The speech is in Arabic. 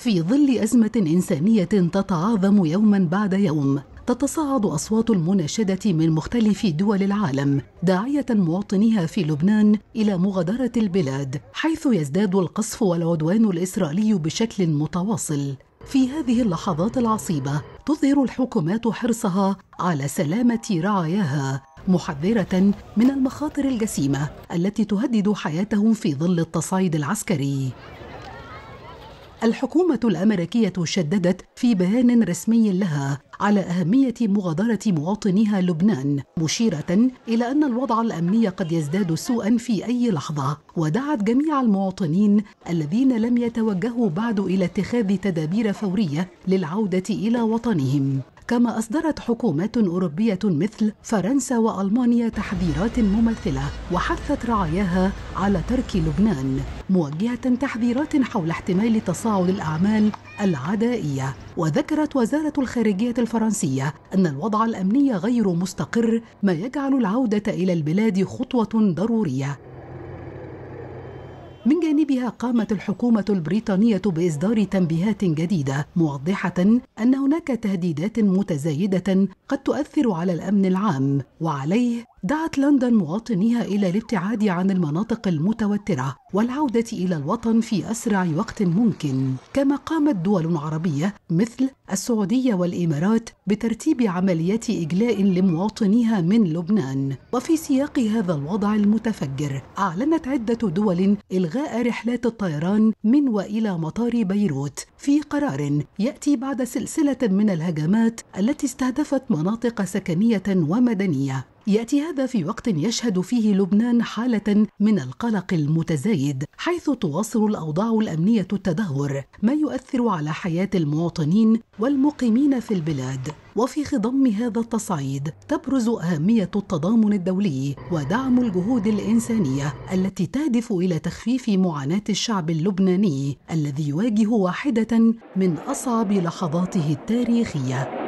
في ظل ازمه انسانيه تتعاظم يوما بعد يوم تتصاعد اصوات المناشده من مختلف دول العالم داعيه مواطنيها في لبنان الى مغادره البلاد حيث يزداد القصف والعدوان الاسرائيلي بشكل متواصل في هذه اللحظات العصيبه تظهر الحكومات حرصها على سلامه رعاياها محذره من المخاطر الجسيمه التي تهدد حياتهم في ظل التصعيد العسكري الحكومة الأمريكية شددت في بيان رسمي لها على أهمية مغادرة مواطنيها لبنان مشيرة إلى أن الوضع الأمني قد يزداد سوءا في أي لحظة ودعت جميع المواطنين الذين لم يتوجهوا بعد إلى اتخاذ تدابير فورية للعودة إلى وطنهم كما أصدرت حكومات أوروبية مثل فرنسا وألمانيا تحذيرات مماثلة وحثت رعاياها على ترك لبنان موجهة تحذيرات حول احتمال تصاعد الأعمال العدائية وذكرت وزارة الخارجية الفرنسية أن الوضع الأمني غير مستقر ما يجعل العودة إلى البلاد خطوة ضرورية من جانبها قامت الحكومة البريطانية بإصدار تنبيهات جديدة موضحة أن هناك تهديدات متزايدة قد تؤثر على الأمن العام وعليه دعت لندن مواطنيها الى الابتعاد عن المناطق المتوتره والعوده الى الوطن في اسرع وقت ممكن كما قامت دول عربيه مثل السعوديه والامارات بترتيب عمليات اجلاء لمواطنيها من لبنان وفي سياق هذا الوضع المتفجر اعلنت عده دول الغاء رحلات الطيران من والى مطار بيروت في قرار ياتي بعد سلسله من الهجمات التي استهدفت مناطق سكنيه ومدنيه ياتي هذا في وقت يشهد فيه لبنان حاله من القلق المتزايد حيث تواصل الاوضاع الامنيه التدهور ما يؤثر على حياه المواطنين والمقيمين في البلاد وفي خضم هذا التصعيد تبرز أهمية التضامن الدولي ودعم الجهود الإنسانية التي تهدف إلى تخفيف معاناة الشعب اللبناني الذي يواجه واحدة من أصعب لحظاته التاريخية